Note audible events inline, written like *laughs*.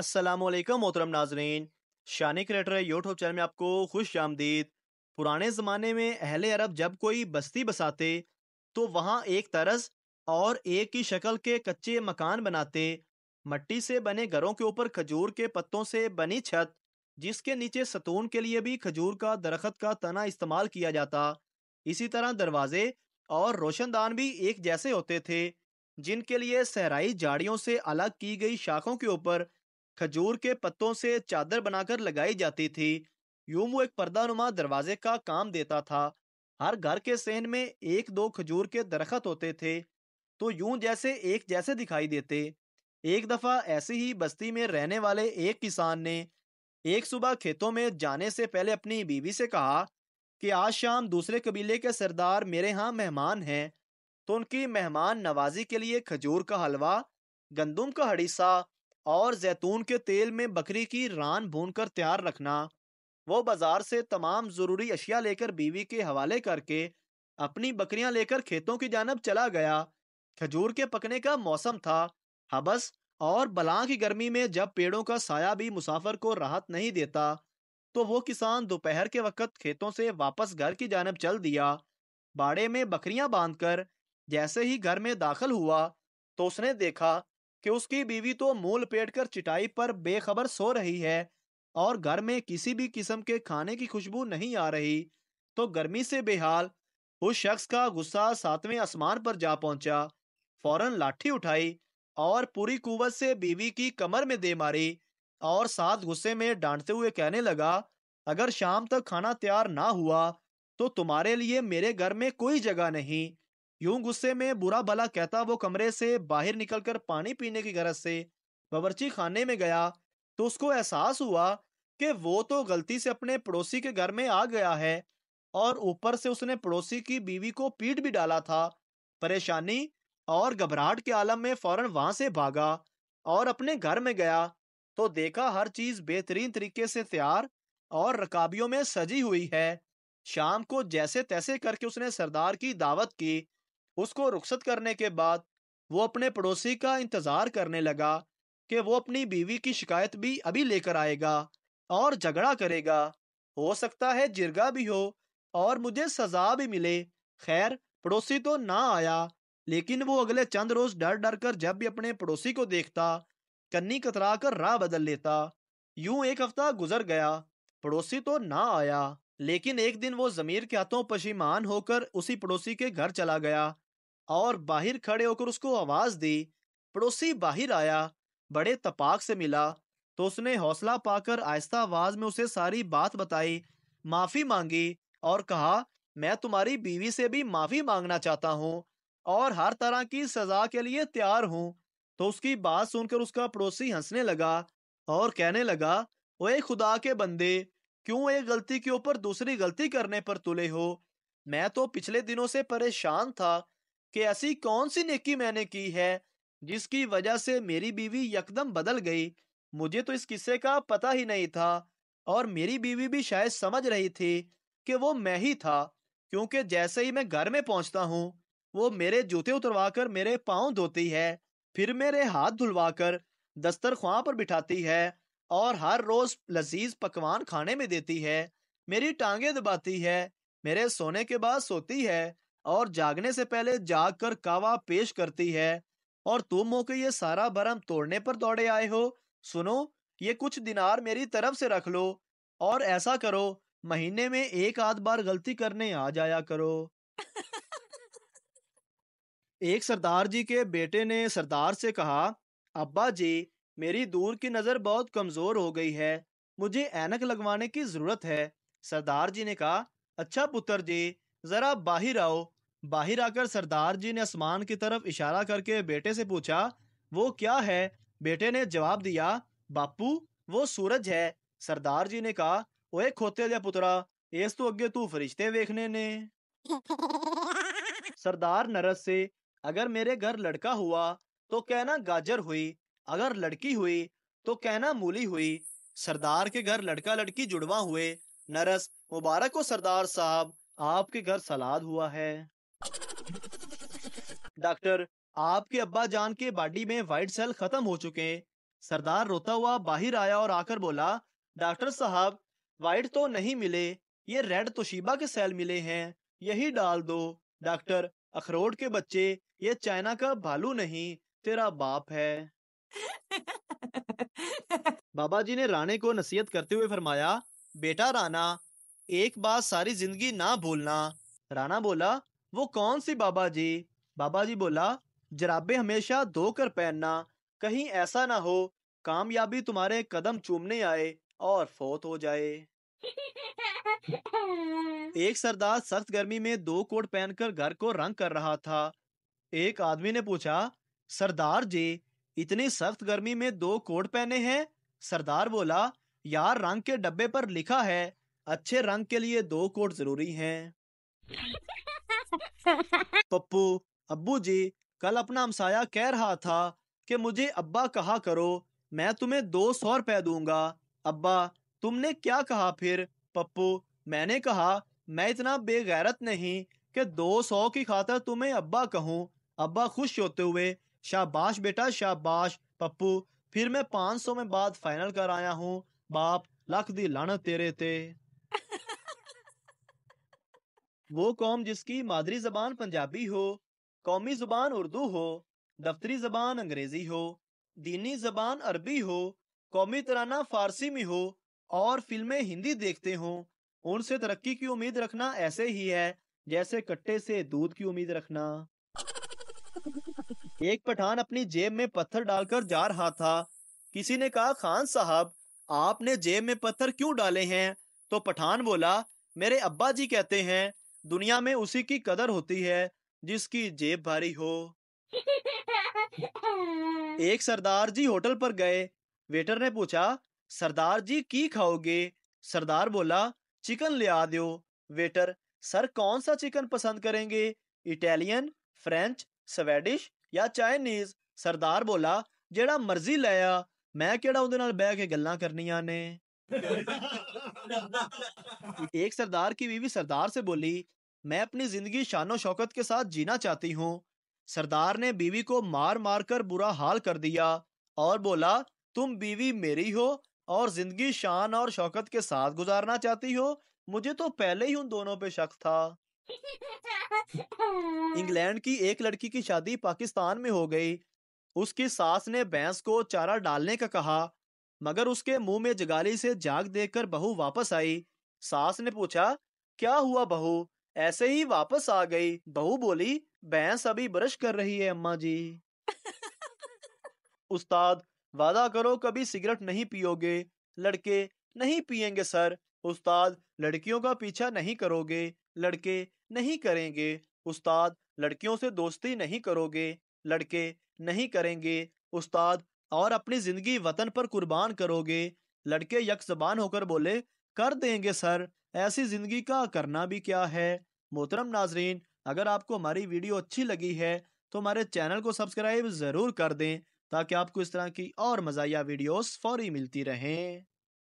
अस्सलाम वालेकुम मोहतरम नाजरीन शानी क्रिएटर यूट्यूब चैनल में आपको खुश आमदीद पुराने ज़माने में अहले अरब जब कोई बस्ती बसाते तो वहाँ एक तरस और एक ही शक्ल के कच्चे मकान बनाते मट्टी से बने घरों के ऊपर खजूर के पत्तों से बनी छत जिसके नीचे सतून के लिए भी खजूर का दरख्त का तना इस्तेमाल किया जाता इसी तरह दरवाजे और रोशनदान भी एक जैसे होते थे जिनके लिए सहराई झाड़ियों से अलग की गई शाखों के ऊपर खजूर के पत्तों से चादर बनाकर लगाई जाती थी यूं वो एक पर्दानुमा दरवाजे का काम देता था हर घर के सहन में एक दो खजूर के दरखत होते थे तो यूं जैसे एक जैसे दिखाई देते एक दफा ऐसी ही बस्ती में रहने वाले एक किसान ने एक सुबह खेतों में जाने से पहले अपनी बीवी से कहा कि आज शाम दूसरे कबीले के सरदार मेरे यहाँ मेहमान हैं तो उनकी मेहमान नवाजी के लिए खजूर का हलवा गंदुम का हड़ीसा और जैतून के तेल में बकरी की रान भून कर तैयार रखना वो बाजार से तमाम ज़रूरी अशिया लेकर बीवी के हवाले करके अपनी बकरियां लेकर खेतों की जानब चला गया खजूर के पकने का मौसम था हबस और बला की गर्मी में जब पेड़ों का साया भी मुसाफर को राहत नहीं देता तो वो किसान दोपहर के वक्त खेतों से वापस घर की जानब चल दिया बाड़े में बकरियां बांधकर जैसे ही घर में दाखिल हुआ तो उसने देखा कि उसकी बीवी तो मूल पेट कर चिटाई पर बेखबर सो रही है और घर में किसी भी किस्म के खाने की खुशबू नहीं आ रही तो गर्मी से बेहाल उस शख्स का गुस्सा सातवें आसमान पर जा पहुंचा फौरन लाठी उठाई और पूरी कुवत से बीवी की कमर में दे मारी और साथ गुस्से में डांटते हुए कहने लगा अगर शाम तक खाना तैयार ना हुआ तो तुम्हारे लिए मेरे घर में कोई जगह नहीं यूं गुस्से में बुरा भला कहता वो कमरे से बाहर निकलकर पानी पीने की गरज से बावरची खाने में गया तो उसको एहसास हुआ कि वो तो गलती से अपने पड़ोसी के घर में आ गया है और ऊपर से उसने पड़ोसी की बीवी को पीट भी डाला था परेशानी और घबराहट के आलम में फौरन वहां से भागा और अपने घर में गया तो देखा हर चीज बेहतरीन तरीके से तैयार और रकाबियों में सजी हुई है शाम को जैसे तैसे करके उसने सरदार की दावत की उसको रुखसत करने के बाद वो अपने पड़ोसी का इंतज़ार करने लगा कि वो अपनी बीवी की शिकायत भी अभी लेकर आएगा और झगड़ा करेगा हो सकता है जिरगा भी हो और मुझे सजा भी मिले खैर पड़ोसी तो ना आया लेकिन वो अगले चंद रोज डर डर कर जब भी अपने पड़ोसी को देखता कन्नी कतरा कर राह बदल लेता यूं एक हफ्ता गुजर गया पड़ोसी तो ना आया लेकिन एक दिन वो जमीर के हाथों पशीमान होकर उसी पड़ोसी के घर चला गया और बाहर खड़े होकर उसको आवाज दी पड़ोसी बाहर आया बड़े तपाक से मिला तो उसने हौसला पाकर आहिस्ता आवाज में उसे सारी बात बताई माफी मांगी और कहा मैं तुम्हारी बीवी से भी माफी मांगना चाहता हूँ और हर तरह की सजा के लिए तैयार हूँ तो उसकी बात सुनकर उसका पड़ोसी हंसने लगा और कहने लगा ओए खुदा के बंदे क्यों एक गलती के ऊपर दूसरी गलती करने पर तुले हो मैं तो पिछले दिनों से परेशान था कि ऐसी कौन सी नेकी मैंने की है जिसकी वजह से मेरी बीवी यकदम बदल गई मुझे तो इस किस्से का पता ही नहीं था और मेरी बीवी भी शायद समझ रही थी कि वो मैं ही था क्योंकि जैसे ही मैं घर में पहुंचता हूँ वो मेरे जूते उतरवाकर मेरे पाँव धोती है फिर मेरे हाथ धुलवाकर ख्वाह पर बिठाती है और हर रोज लजीज पकवान खाने में देती है मेरी टांगे दबाती है मेरे सोने के बाद सोती है और जागने से पहले जाग कर कावा पेश करती है और तुम हो के ये सारा भरम तोड़ने पर दौड़े आए हो सुनो ये कुछ दिनार मेरी तरफ से रख लो और ऐसा करो महीने में एक आध बार गलती करने आ जाया करो एक सरदार जी के बेटे ने सरदार से कहा अब्बा जी मेरी दूर की नजर बहुत कमजोर हो गई है मुझे ऐनक लगवाने की जरूरत है सरदार जी ने कहा अच्छा पुत्र जी ज़रा बाहर आओ बाहर आकर सरदार जी ने आसमान की तरफ इशारा करके बेटे से पूछा वो क्या है बेटे ने जवाब दिया बापू वो सूरज है सरदार जी ने कहा ओए खोते दिया पुत्रा इस तो अगे तू फरिश्ते देखने ने *laughs* सरदार नरस से अगर मेरे घर लड़का हुआ तो कहना गाजर हुई अगर लड़की हुई तो कहना मूली हुई सरदार के घर लड़का लड़की जुड़वा हुए नरस मुबारक हो सरदार साहब आपके घर सलाद हुआ है डॉक्टर आपके अब्बा जान के बॉडी में वाइट सेल खत्म हो चुके हैं सरदार रोता हुआ बाहर आया और आकर बोला डॉक्टर साहब वाइट तो नहीं मिले ये रेड तोशिबा के सेल मिले हैं यही डाल दो डॉक्टर अखरोट के बच्चे ये चाइना का भालू नहीं तेरा बाप है *laughs* बाबा जी ने राणे को नसीहत करते हुए फरमाया बेटा राणा एक बात सारी जिंदगी ना भूलना राणा बोला वो कौन सी बाबा जी बाबा जी बोला जराबे हमेशा धोकर पहनना कहीं ऐसा ना हो कामयाबी तुम्हारे कदम चूमने आए और फोत हो जाए *laughs* एक सरदार सख्त गर्मी में दो कोट पहनकर घर को रंग कर रहा था एक आदमी ने पूछा सरदार जी इतनी सख्त गर्मी में दो कोट पहने हैं सरदार बोला यार रंग के डब्बे पर लिखा है अच्छे रंग के लिए दो कोट जरूरी हैं। *laughs* पप्पू अब्बू जी कल अपना हमसाया कह रहा था कि मुझे अब्बा कहा करो मैं तुम्हें दो सौ रुपए दूंगा अब्बा तुमने क्या कहा फिर पप्पू मैंने कहा मैं इतना बेगैरत नहीं कि दो सौ की खातर तुम्हें अब्बा कहूँ अब्बा खुश होते हुए शाबाश बेटा शाबाश पप्पू फिर मैं पाँच सौ में बाद फाइनल कर आया हूँ बाप लख दी लानत तेरे ते वो कौम जिसकी मादरी जबान पंजाबी हो कौमी जुबान उर्दू हो दफ्तरी जबान अंग्रेजी हो दीनी जबान अरबी हो कौमी तराना फारसी में हो और फिल्में हिंदी देखते हों उनसे तरक्की की उम्मीद रखना ऐसे ही है जैसे कट्टे से दूध की उम्मीद रखना एक पठान अपनी जेब में पत्थर डालकर जा रहा था किसी ने कहा खान साहब आपने जेब में पत्थर क्यों डाले हैं तो पठान बोला मेरे अब्बा जी कहते हैं दुनिया में उसी की कदर होती है जिसकी जेब भारी हो एक सरदार जी होटल पर गए वेटर ने पूछा सरदार जी की खाओगे सरदार बोला चिकन ले आ दो वेटर सर कौन सा चिकन पसंद करेंगे इटालियन फ्रेंच स्वेडिश या चाइनीज सरदार बोला जेड़ा मर्जी लाया मैं केड़ा ओदे बह के गल्ला करनिया ने *laughs* एक सरदार की बीवी सरदार से बोली मैं अपनी जिंदगी शानो शौकत के साथ जीना चाहती हूँ सरदार ने बीवी को मार मार कर बुरा हाल कर दिया और बोला तुम बीवी मेरी हो और जिंदगी शान और शौकत के साथ गुजारना चाहती हो मुझे तो पहले ही उन दोनों पे शक था इंग्लैंड की एक लड़की की शादी पाकिस्तान में हो गई उसकी सास ने भैंस को चारा डालने का कहा मगर उसके मुंह में जगाली से जाग देखकर बहू वापस आई सास ने पूछा क्या हुआ बहू ऐसे ही वापस आ गई बहू बोली भैंस अभी ब्रश कर रही है अम्मा जी *laughs* उस्ताद वादा करो कभी सिगरेट नहीं पियोगे लड़के नहीं पियेंगे सर उस्ताद लड़कियों का पीछा नहीं करोगे लड़के नहीं करेंगे उस्ताद लड़कियों से दोस्ती नहीं करोगे लड़के नहीं करेंगे उस्ताद और अपनी जिंदगी वतन पर कुर्बान करोगे लड़के यकजबान होकर बोले कर देंगे सर ऐसी जिंदगी का करना भी क्या है मोहतरम नाजरीन अगर आपको हमारी वीडियो अच्छी लगी है तो हमारे चैनल को सब्सक्राइब ज़रूर कर दें ताकि आपको इस तरह की और मज़ाया वीडियोस फौरी मिलती रहें